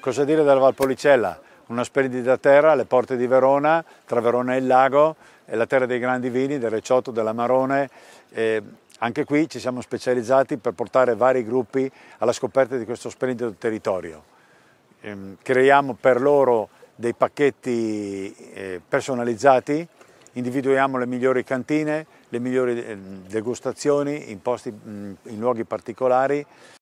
Cosa dire della Valpolicella? Una splendida terra, alle porte di Verona, tra Verona e il lago, è la terra dei grandi vini, del Recioto, dell'Amarone. anche qui ci siamo specializzati per portare vari gruppi alla scoperta di questo splendido territorio. Ehm, creiamo per loro dei pacchetti eh, personalizzati, individuiamo le migliori cantine, le migliori ehm, degustazioni in, posti, in luoghi particolari